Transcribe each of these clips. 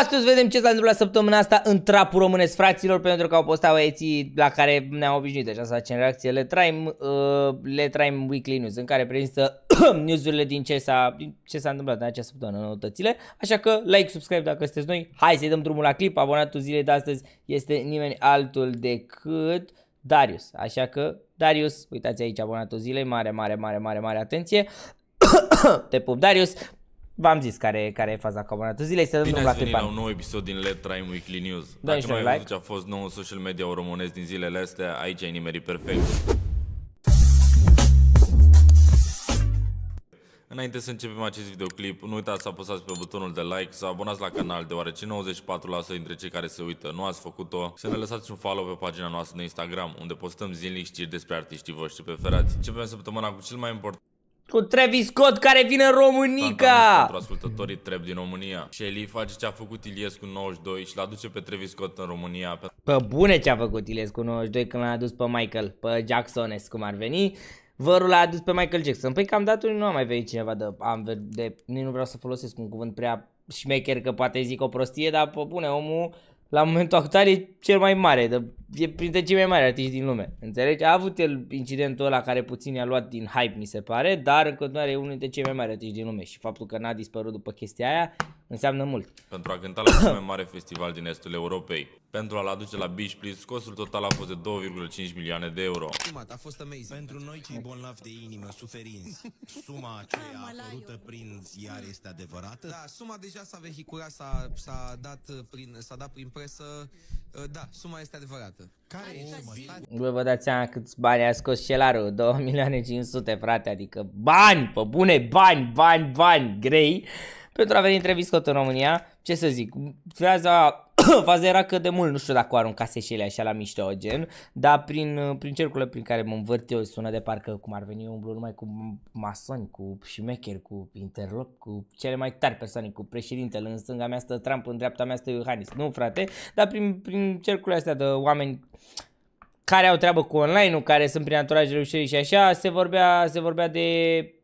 Astăzi vedem ce s-a întâmplat săptămâna asta în trapul românesc, fraților, pentru că au postat băieții la care ne-am obișnuit deja deci să facem reacție Le traim uh, Le traim Weekly News, în care prezintă newsurile din ce s-a, ce s-a întâmplat în acea săptămână, noutățile. Așa că like, subscribe dacă sunteți noi. Hai să-i dăm drumul la clip. Abonatul zilei de astăzi este nimeni altul decât Darius. Așa că, Darius, uitați aici abonatul zilei, mare, mare, mare, mare, mare atenție. Te pup, Darius. V-am zis care, care e faza cu abonatul zilei, să dăm la timp. la un nou episod din Let Try Weekly News. Dacă nu ai like. ce a fost noul social media românesc din zilele astea, aici ai nimerit perfect. Înainte să începem acest videoclip, nu uitați să apăsați pe butonul de like, să abonați la canal, deoarece 94% dintre cei care se uită nu ați făcut-o, să ne lăsați un follow pe pagina noastră de Instagram, unde postăm zilnic știri despre artiștii voștri preferați. Începem săptămâna cu cel mai important cu Travis Scott care vine în Românica Pentru ascultătorii trep din România Shelly face ce a făcut Iliescu 92 și l-aduce pe Travis Scott în România Pe bune ce a făcut Iliescu 92 când l-a adus pe Michael, pe Jacksones cum ar veni Vărul l-a adus pe Michael Jackson Păi cam datul nu a mai venit cineva de, am, de, de nu vreau să folosesc un cuvânt prea șmecher că poate zic o prostie Dar pe bune omul la momentul actual e cel mai mare, de, e printre cei mai mari artiști din lume. Înțelegi? A avut el incidentul ăla care puțin i-a luat din hype, mi se pare, dar în continuare e unul dintre cei mai mari artiști din lume și faptul că n-a dispărut după chestia aia înseamnă mult. Pentru a cânta la cel mai mare festival din estul Europei, pentru a-l aduce la Beach Please, costul total a fost de 2,5 milioane de euro. Suma a fost amazing. Pentru noi cei bolnavi de inimă suferinți, suma aceea apărută prin ziar este adevărată? Da, suma deja s-a vehiculat, s-a, s-a, dat, prin, s-a dat prin presă. Uh, da, suma este adevărată. Care este? Bă, vă dați seama câți bani a scos celarul, 2 milioane 500, frate, adică bani, pe bune, bani, bani, bani, grei. Pentru a veni Travis în România, ce să zic, treaza faza era că de mult nu știu dacă o aruncase și ele așa la mișto, gen, dar prin, prin cercurile prin care mă învârt eu sună de parcă cum ar veni un numai cu masoni, cu șmecheri, cu interloc, cu cele mai tari persoane, cu președintele, în stânga mea stă Trump, în dreapta mea stă Iohannis. Nu, frate, dar prin, prin cercurile astea de oameni care au treabă cu online-ul, care sunt prin anturajele reușirii și așa, se vorbea, se vorbea de,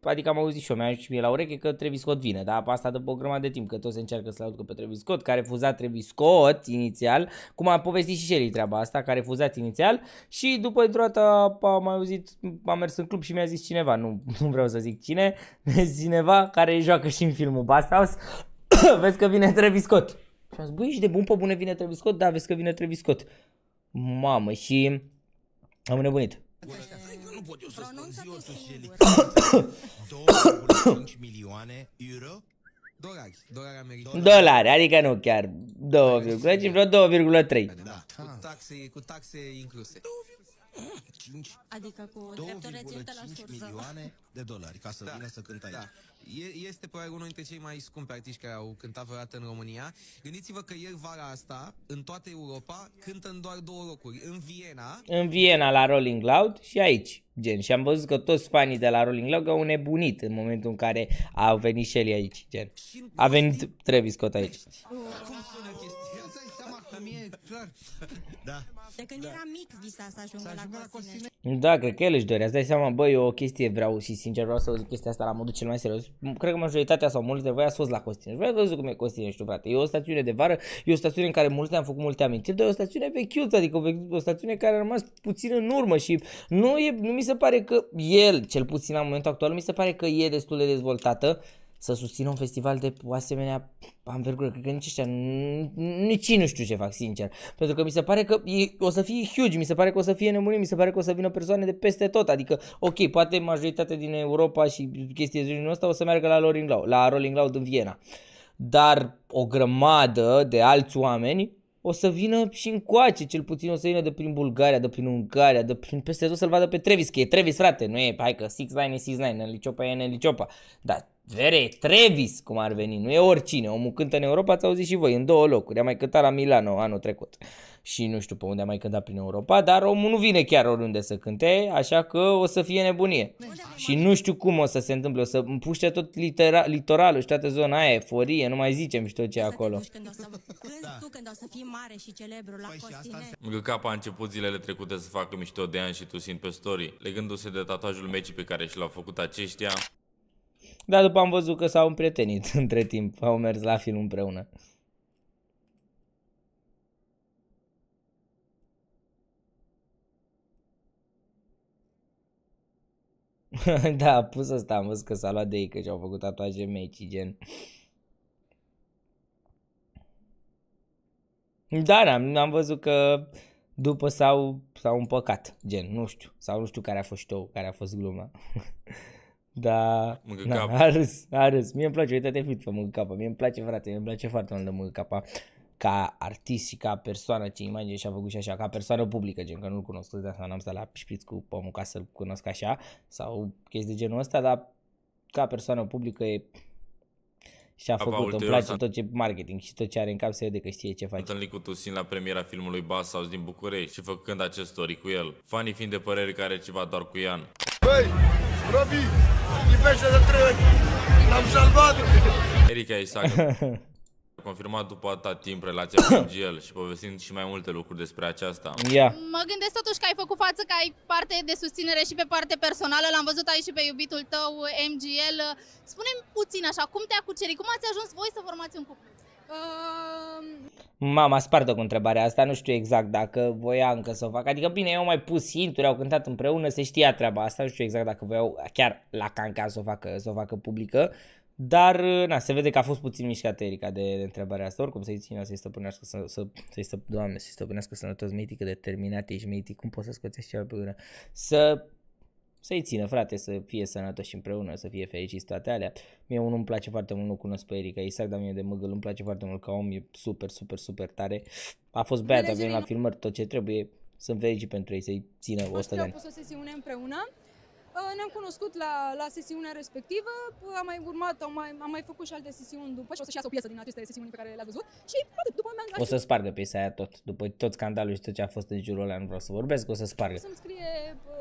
adică am auzit și eu, mi-a și mie la ureche că Travis Scott vine, dar asta după o grămadă de timp, că toți se încearcă să-l aducă pe Travis Scott, care fuza Travis Scott inițial, cum a povestit și Shelly treaba asta, care fuzat inițial și după într-o dată am auzit, am mers în club și mi-a zis cineva, nu, nu vreau să zic cine, cineva care joacă și în filmul Basthouse, vezi că vine Travis Scott. Și am zis, ești de bun pe bune vine Travis Scott? Da, vezi că vine Travis Scott. Mamă, și am nebunit. Nu pot eu să spun 2,5 milioane euro? Dolari, adică nu chiar 2, vreo 2,3. Da. cu taxe incluse. 5, adică cu 2,5 milioane de dolari ca să da, vină să cânte da. aici. Da. este probabil unul dintre cei mai scumpi artiști care au cântat vreodată în România. Gândiți-vă că ieri vara asta, în toată Europa, cântă în doar două locuri. În Viena... În Viena la Rolling Loud și aici. Gen, și am văzut că toți fanii de la Rolling Loud au nebunit în momentul în care a venit el aici, gen. A venit Travis Scott aici. Da. De da. cred că el își dorea. Îți dai seama, băi, eu o chestie vreau și sincer vreau să zic chestia asta la modul cel mai serios. Cred că majoritatea sau mulți de voi ați fost la Costine. Vreau să văzut cum e Costine, știu frate. E o stațiune de vară, e o stațiune în care mulți am făcut multe amintiri, dar e o stațiune vechiută, adică o, vechi, o stațiune care a rămas puțin în urmă și nu, e, nu mi se pare că el, cel puțin la momentul actual, mi se pare că e destul de dezvoltată să susțină un festival de asemenea anvergură. Cred că nici ăștia, nici nu știu ce fac, sincer. Pentru că mi se pare că e, o să fie huge, mi se pare că o să fie nebunii, mi se pare că o să vină persoane de peste tot. Adică, ok, poate majoritatea din Europa și chestii de genul ăsta o să meargă la Rolling Loud, la Rolling Loud în Viena. Dar o grămadă de alți oameni o să vină și încoace, cel puțin o să vină de prin Bulgaria, de prin Ungaria, de prin peste tot să-l vadă pe Trevis, că e Trevis, frate, nu e, hai că 6 9 e 6 9 Nelly Ciopa e Nelly Ciopa, dar Vere, Trevis, cum ar veni, nu e oricine. Omul cântă în Europa, ați auzit și voi, în două locuri. A mai cântat la Milano anul trecut și nu știu pe unde a mai cântat prin Europa, dar omul nu vine chiar oriunde să cânte, așa că o să fie nebunie. Și nu știu cum o să se întâmple, o să împuște tot litera- litoralul și toată zona aia, eforie, nu mai zicem și tot ce e acolo. Când, o să, fii mare și celebru la păi Costine? Capa a început zilele trecute să facă mișto de ani și tu simt pe story, legându-se de tatuajul mecii pe care și l-au făcut aceștia. Dar după am văzut că s-au împrietenit între timp, au mers la film împreună. da, a pus asta, am văzut că s-a luat de ei, că și-au făcut tatuaje meci, gen. Da, n am, am văzut că după s-au, s-au împăcat, gen, nu știu, sau nu știu care a fost show, care a fost gluma. Da, na, a râs, a râs. Mie îmi place, uite-te pe mâncă capă. Mie îmi place, frate, mi îmi place foarte mult de mâncă capa ca artist și ca persoană ce imagine și-a făcut și așa, ca persoană publică, gen că nu-l cunosc, de asta n-am stat la șpiț cu pomul ca să-l cunosc așa, sau chestii de genul ăsta, dar ca persoană publică e și-a făcut, îmi place tot ce marketing și tot ce are în cap să vede că știe ce face. Întâlnit cu Tusin la premiera filmului sau din București și făcând acest story cu el, fanii fiind de părere care ceva doar cu Ian. Hey! Robi, lipește de trei ori. L-am salvat. Erika Isaac a confirmat după atât timp relația cu Giel și povestind și mai multe lucruri despre aceasta. Yeah. Mă gândesc totuși că ai făcut față, că ai parte de susținere și pe parte personală. L-am văzut aici și pe iubitul tău, MGL. Spune-mi puțin așa, cum te-a cucerit? Cum ați ajuns voi să formați un cuplu? Uh... Mama spartă cu întrebarea asta, nu știu exact dacă voia încă să o fac. Adică bine, eu mai pus hinturi, au cântat împreună, se știa treaba asta, nu știu exact dacă voiau chiar la canca să o facă, să o facă publică. Dar, na, se vede că a fost puțin mișcată Erica de, de întrebarea asta, oricum să-i țină să-i stăpânească, să, să, să-i stăp, doamne, să-i stăpânească sănătos mitică, determinate, ești mitic, cum poți să scoți ceva pe gură? Să să-i țină, frate, să fie sănătoși împreună, să fie fericiți toate alea. Mie unul îmi place foarte mult, nu cunosc pe Erika, Isaac, dar mie de măgăl îmi place foarte mult ca om, e super, super, super tare. A fost beat, a la filmări tot ce trebuie, sunt fericit pentru ei, să-i țină 100 de ani. Am pus o sesiune împreună, ă, ne-am cunoscut la, la sesiunea respectivă, am mai urmat, am mai, am mai făcut și alte sesiuni după și o să-și iasă o piesă din aceste sesiuni pe care le-ați văzut și poate, după mi-am O să spargă piesa aia tot, după tot scandalul și tot ce a fost în jurul ăla, nu vreau să vorbesc, o să spargă. Să-mi scrie uh,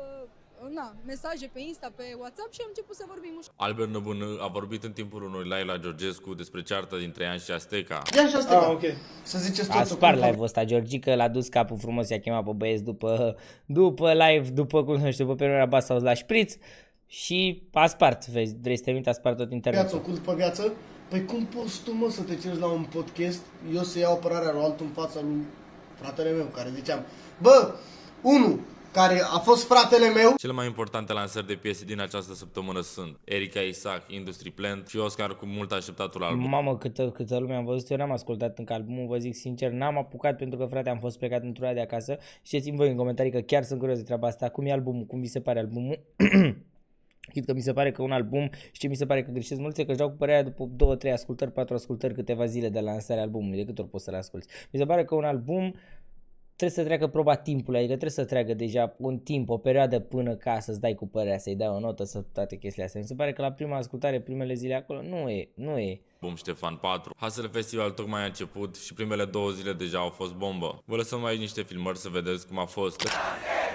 na, mesaje pe Insta, pe WhatsApp și am început să vorbim. Albert Năbun a vorbit în timpul unui live la Georgescu despre cearta dintre Ian și Asteca. Ian și Asteca. Ah, ok. Să ziceți tot. A spart live-ul ăsta. Georgica l-a dus capul frumos, i-a chemat pe băieți după, după live, după, cum nu știu, după perioada ba sau la șpriț. Și a spart, vezi, vrei să te minte, a spart tot internetul. Viață, cult pe viață? Păi cum poți tu, mă, să te ceri la un podcast, eu să iau apărarea lui altul în fața lui fratele meu, care ziceam, bă, unu care a fost fratele meu. Cele mai importante lansări de piese din această săptămână sunt Erika Isaac, Industry Plant și Oscar cu mult așteptatul album. Mamă, câtă, câtă lume am văzut, eu n-am ascultat încă albumul, vă zic sincer, n-am apucat pentru că frate am fost plecat într o de acasă. Știți-mi voi în comentarii că chiar sunt curios de treaba asta, cum e albumul, cum vi se pare albumul. Chit că mi se pare că un album și ce mi se pare că greșesc mulți că își dau cu părerea după 2-3 ascultări, 4 ascultări câteva zile de lansarea albumului, de câte ori poți să-l asculti. Mi se pare că un album trebuie să treacă proba timpului, adică trebuie să treacă deja un timp, o perioadă până ca să-ți dai cu părerea, să-i dai o notă, să toate chestiile astea. Mi se pare că la prima ascultare, primele zile acolo, nu e, nu e. Bum Ștefan 4. Hasele Festival tocmai a început și primele două zile deja au fost bombă. Vă lăsăm aici niște filmări să vedeți cum a fost. Okay!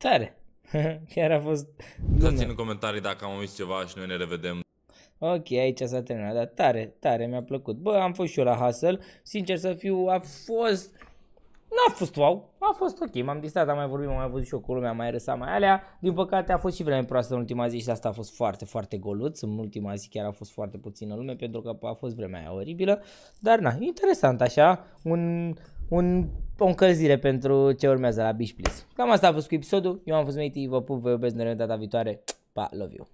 Tare. Chiar a fost... Dați-ne în comentarii dacă am omis ceva și noi ne revedem. Ok, aici s-a terminat, dar tare, tare, mi-a plăcut. Bă, am fost și eu la Hustle, sincer să fiu, a fost N-a fost wow, a fost ok, m-am distrat, am mai vorbit, am mai văzut și eu cu lumea, am mai râsat mai alea. Din păcate a fost și vreme proastă în ultima zi și asta a fost foarte, foarte goluț. În ultima zi chiar a fost foarte puțină lume pentru că a fost vremea aia oribilă. Dar na, interesant așa, un, un, o încălzire pentru ce urmează la Beach Please. Cam asta a fost cu episodul, eu am fost Matei, vă pup, vă iubesc, ne data viitoare, pa, love you!